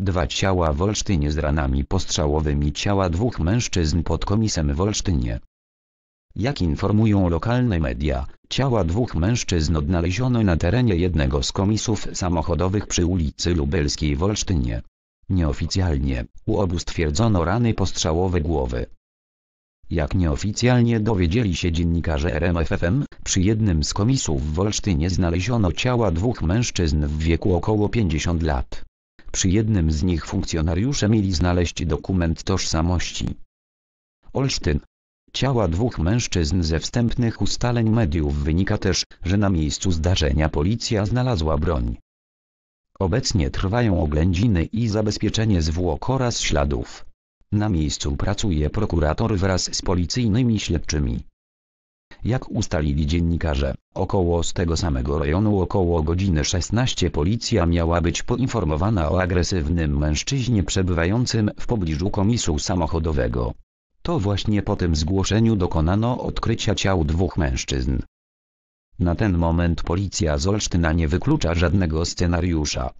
dwa ciała w Olsztynie z ranami postrzałowymi ciała dwóch mężczyzn pod komisem w Olsztynie. Jak informują lokalne media, ciała dwóch mężczyzn odnaleziono na terenie jednego z komisów samochodowych przy ulicy Lubelskiej w Olsztynie. Nieoficjalnie, u obu stwierdzono rany postrzałowe głowy. Jak nieoficjalnie dowiedzieli się dziennikarze RMFFM, przy jednym z komisów w Olsztynie znaleziono ciała dwóch mężczyzn w wieku około 50 lat. Przy jednym z nich funkcjonariusze mieli znaleźć dokument tożsamości. Olsztyn. Ciała dwóch mężczyzn ze wstępnych ustaleń mediów wynika też, że na miejscu zdarzenia policja znalazła broń. Obecnie trwają oględziny i zabezpieczenie zwłok oraz śladów. Na miejscu pracuje prokurator wraz z policyjnymi śledczymi. Jak ustalili dziennikarze, około z tego samego rejonu około godziny 16 policja miała być poinformowana o agresywnym mężczyźnie przebywającym w pobliżu komisu samochodowego. To właśnie po tym zgłoszeniu dokonano odkrycia ciał dwóch mężczyzn. Na ten moment policja z Olsztyna nie wyklucza żadnego scenariusza,